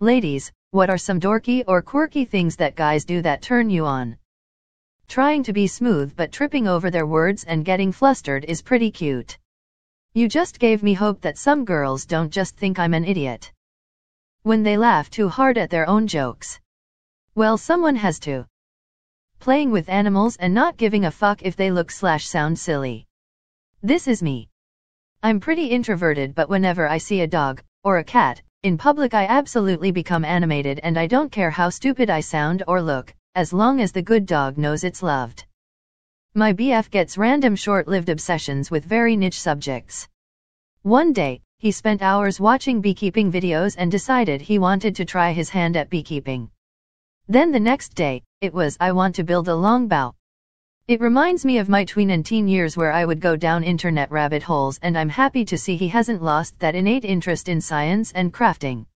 Ladies, what are some dorky or quirky things that guys do that turn you on? Trying to be smooth but tripping over their words and getting flustered is pretty cute. You just gave me hope that some girls don't just think I'm an idiot. When they laugh too hard at their own jokes. Well, someone has to. Playing with animals and not giving a fuck if they look slash sound silly. This is me. I'm pretty introverted, but whenever I see a dog, or a cat, in public I absolutely become animated and I don't care how stupid I sound or look, as long as the good dog knows it's loved. My BF gets random short-lived obsessions with very niche subjects. One day, he spent hours watching beekeeping videos and decided he wanted to try his hand at beekeeping. Then the next day, it was I want to build a long bow, it reminds me of my tween and teen years where I would go down internet rabbit holes and I'm happy to see he hasn't lost that innate interest in science and crafting.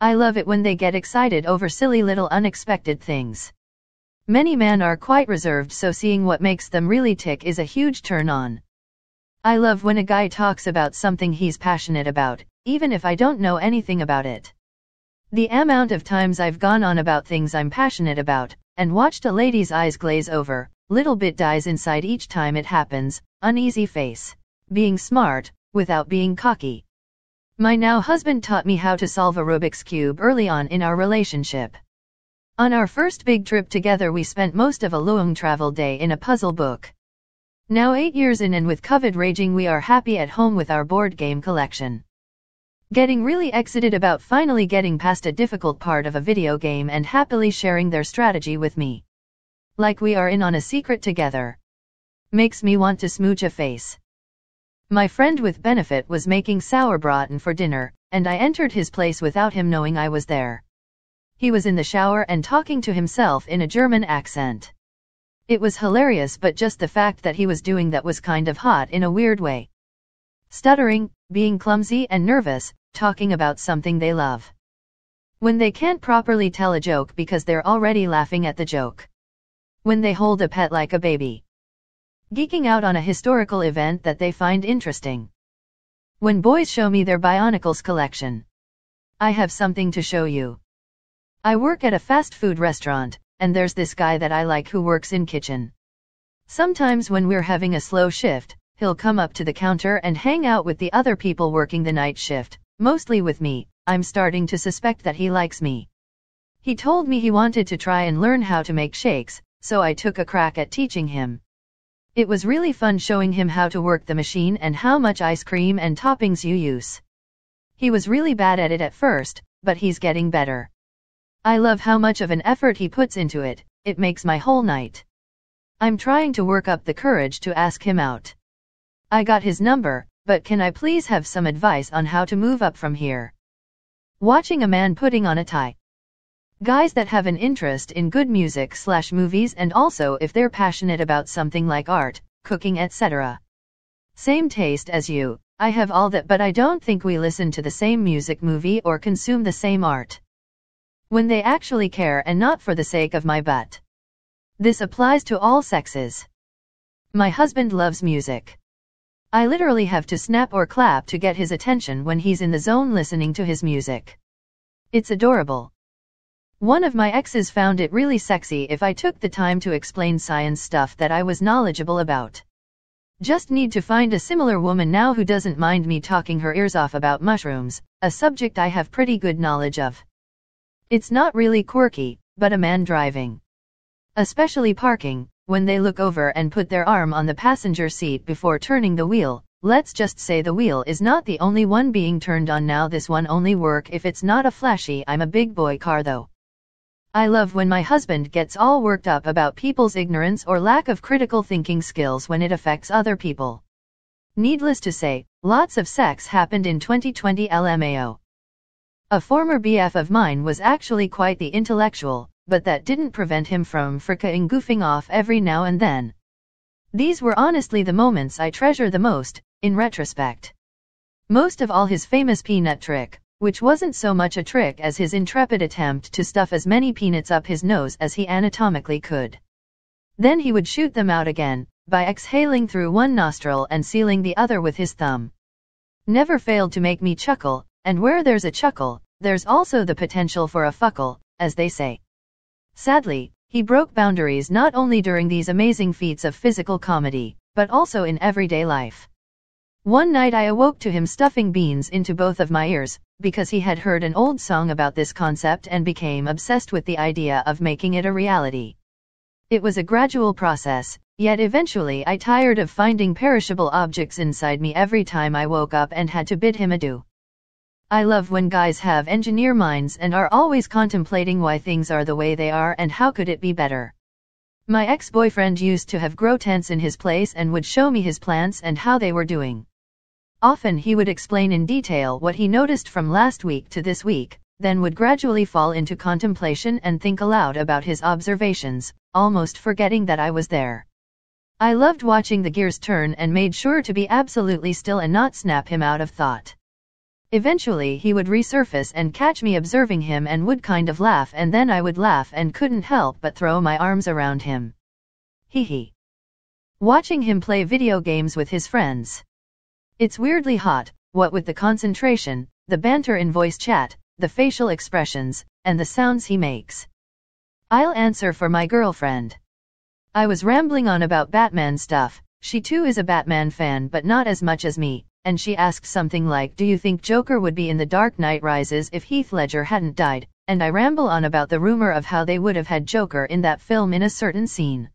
I love it when they get excited over silly little unexpected things. Many men are quite reserved so seeing what makes them really tick is a huge turn on. I love when a guy talks about something he's passionate about, even if I don't know anything about it. The amount of times I've gone on about things I'm passionate about, and watched a lady's eyes glaze over, Little bit dies inside each time it happens, uneasy face. Being smart, without being cocky. My now husband taught me how to solve a Rubik's Cube early on in our relationship. On our first big trip together, we spent most of a long travel day in a puzzle book. Now, eight years in and with COVID raging, we are happy at home with our board game collection. Getting really excited about finally getting past a difficult part of a video game and happily sharing their strategy with me. Like we are in on a secret together. Makes me want to smooch a face. My friend with benefit was making sauerbraten for dinner, and I entered his place without him knowing I was there. He was in the shower and talking to himself in a German accent. It was hilarious, but just the fact that he was doing that was kind of hot in a weird way. Stuttering, being clumsy and nervous, talking about something they love. When they can't properly tell a joke because they're already laughing at the joke when they hold a pet like a baby. Geeking out on a historical event that they find interesting. When boys show me their Bionicles collection. I have something to show you. I work at a fast food restaurant, and there's this guy that I like who works in kitchen. Sometimes when we're having a slow shift, he'll come up to the counter and hang out with the other people working the night shift, mostly with me. I'm starting to suspect that he likes me. He told me he wanted to try and learn how to make shakes, so I took a crack at teaching him. It was really fun showing him how to work the machine and how much ice cream and toppings you use. He was really bad at it at first, but he's getting better. I love how much of an effort he puts into it, it makes my whole night. I'm trying to work up the courage to ask him out. I got his number, but can I please have some advice on how to move up from here? Watching a man putting on a tie, Guys that have an interest in good music slash movies and also if they're passionate about something like art, cooking etc. Same taste as you, I have all that but I don't think we listen to the same music movie or consume the same art. When they actually care and not for the sake of my butt. This applies to all sexes. My husband loves music. I literally have to snap or clap to get his attention when he's in the zone listening to his music. It's adorable. One of my exes found it really sexy if I took the time to explain science stuff that I was knowledgeable about. Just need to find a similar woman now who doesn't mind me talking her ears off about mushrooms, a subject I have pretty good knowledge of. It's not really quirky, but a man driving. Especially parking, when they look over and put their arm on the passenger seat before turning the wheel, let's just say the wheel is not the only one being turned on now this one only work if it's not a flashy I'm a big boy car though. I love when my husband gets all worked up about people's ignorance or lack of critical thinking skills when it affects other people. Needless to say, lots of sex happened in 2020 LMAO. A former BF of mine was actually quite the intellectual, but that didn't prevent him from fricking goofing off every now and then. These were honestly the moments I treasure the most, in retrospect. Most of all his famous peanut trick, which wasn't so much a trick as his intrepid attempt to stuff as many peanuts up his nose as he anatomically could. Then he would shoot them out again, by exhaling through one nostril and sealing the other with his thumb. Never failed to make me chuckle, and where there's a chuckle, there's also the potential for a fuckle, as they say. Sadly, he broke boundaries not only during these amazing feats of physical comedy, but also in everyday life. One night I awoke to him stuffing beans into both of my ears, because he had heard an old song about this concept and became obsessed with the idea of making it a reality. It was a gradual process, yet eventually I tired of finding perishable objects inside me every time I woke up and had to bid him adieu. I love when guys have engineer minds and are always contemplating why things are the way they are and how could it be better. My ex-boyfriend used to have grow tents in his place and would show me his plants and how they were doing. Often he would explain in detail what he noticed from last week to this week, then would gradually fall into contemplation and think aloud about his observations, almost forgetting that I was there. I loved watching the gears turn and made sure to be absolutely still and not snap him out of thought. Eventually he would resurface and catch me observing him and would kind of laugh and then I would laugh and couldn't help but throw my arms around him. Hee hee. Watching him play video games with his friends. It's weirdly hot, what with the concentration, the banter in voice chat, the facial expressions, and the sounds he makes. I'll answer for my girlfriend. I was rambling on about Batman stuff, she too is a Batman fan but not as much as me, and she asked something like Do you think Joker would be in The Dark Knight Rises if Heath Ledger hadn't died? And I ramble on about the rumor of how they would have had Joker in that film in a certain scene.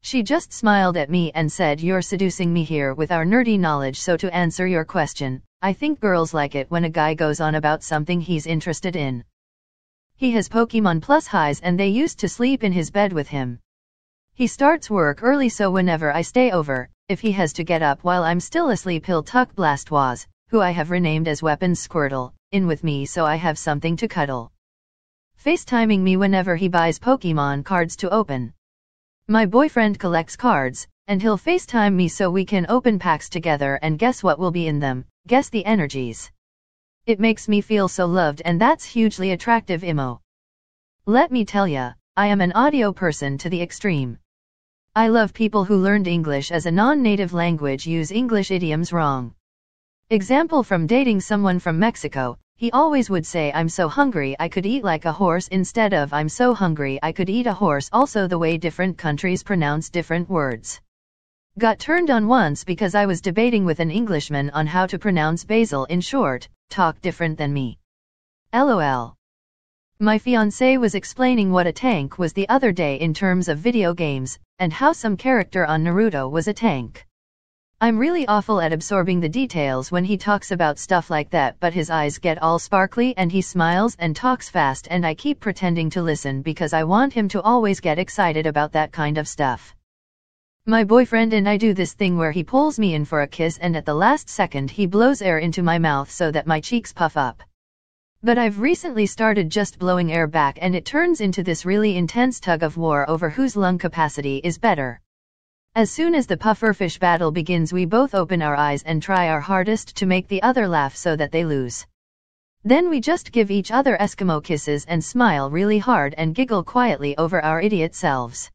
She just smiled at me and said, You're seducing me here with our nerdy knowledge. So, to answer your question, I think girls like it when a guy goes on about something he's interested in. He has Pokemon Plus highs and they used to sleep in his bed with him. He starts work early, so whenever I stay over, if he has to get up while I'm still asleep, he'll tuck Blastoise, who I have renamed as Weapons Squirtle, in with me so I have something to cuddle. FaceTiming me whenever he buys Pokemon cards to open. My boyfriend collects cards, and he'll FaceTime me so we can open packs together and guess what will be in them, guess the energies. It makes me feel so loved and that's hugely attractive Imo. Let me tell ya, I am an audio person to the extreme. I love people who learned English as a non-native language use English idioms wrong. Example from dating someone from Mexico, he always would say I'm so hungry I could eat like a horse instead of I'm so hungry I could eat a horse also the way different countries pronounce different words. Got turned on once because I was debating with an Englishman on how to pronounce basil in short, talk different than me. LOL. My fiancé was explaining what a tank was the other day in terms of video games, and how some character on Naruto was a tank. I'm really awful at absorbing the details when he talks about stuff like that, but his eyes get all sparkly and he smiles and talks fast, and I keep pretending to listen because I want him to always get excited about that kind of stuff. My boyfriend and I do this thing where he pulls me in for a kiss and at the last second he blows air into my mouth so that my cheeks puff up. But I've recently started just blowing air back and it turns into this really intense tug of war over whose lung capacity is better. As soon as the pufferfish battle begins we both open our eyes and try our hardest to make the other laugh so that they lose. Then we just give each other Eskimo kisses and smile really hard and giggle quietly over our idiot selves.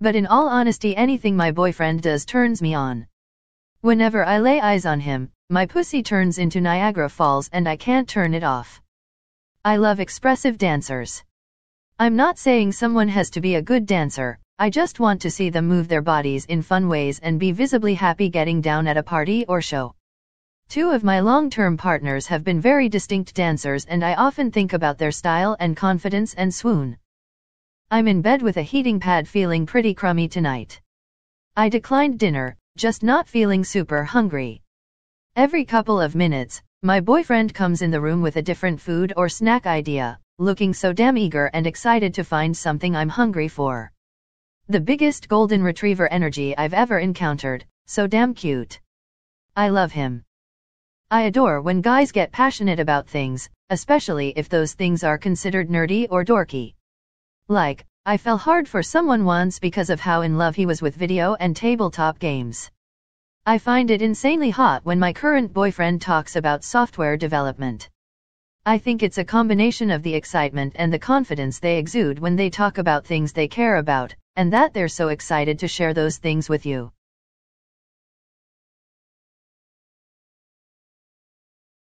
But in all honesty anything my boyfriend does turns me on. Whenever I lay eyes on him, my pussy turns into Niagara Falls and I can't turn it off. I love expressive dancers. I'm not saying someone has to be a good dancer, I just want to see them move their bodies in fun ways and be visibly happy getting down at a party or show. Two of my long term partners have been very distinct dancers, and I often think about their style and confidence and swoon. I'm in bed with a heating pad feeling pretty crummy tonight. I declined dinner, just not feeling super hungry. Every couple of minutes, my boyfriend comes in the room with a different food or snack idea, looking so damn eager and excited to find something I'm hungry for. The biggest golden retriever energy I've ever encountered, so damn cute. I love him. I adore when guys get passionate about things, especially if those things are considered nerdy or dorky. Like, I fell hard for someone once because of how in love he was with video and tabletop games. I find it insanely hot when my current boyfriend talks about software development. I think it's a combination of the excitement and the confidence they exude when they talk about things they care about, and that they're so excited to share those things with you.